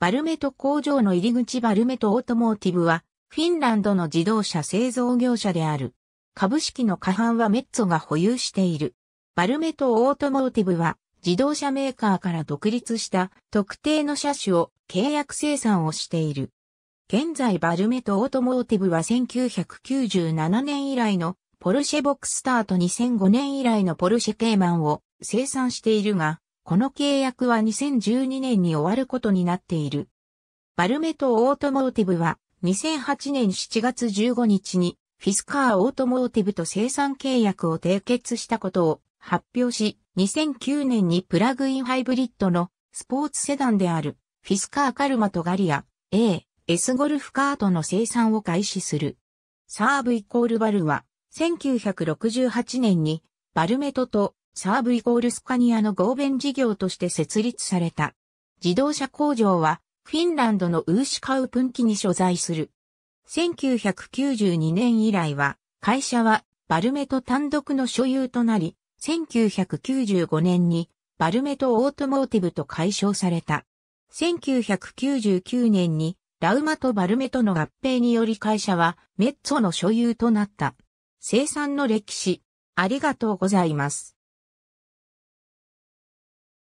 バルメト工場の入り口バルメトオートモーティブは、フィンランドの自動車製造業者である。株式の過半はメッツォが保有している。バルメトオートモーティブは、自動車メーカーから独立した特定の車種を契約生産をしている。現在バルメトオートモーティブは1997年以来のポルシェボックスターと2005年以来のポルシェケーマンを生産しているが、この契約は2012年に終わることになっている。バルメトオートモーティブは2008年7月15日にフィスカーオートモーティブと生産契約を締結したことを発表し、2009年にプラグインハイブリッドのスポーツセダンであるフィスカーカルマとガリア A、S ゴルフカートの生産を開始する。サーブイコールバルは1968年にバルメトとサーブイコールスカニアの合弁事業として設立された。自動車工場は、フィンランドのウーシカウプンキに所在する。1992年以来は、会社はバルメト単独の所有となり、1995年にバルメトオートモーティブと解消された。1999年にラウマとバルメトの合併により会社はメッツォの所有となった。生産の歴史。ありがとうございます。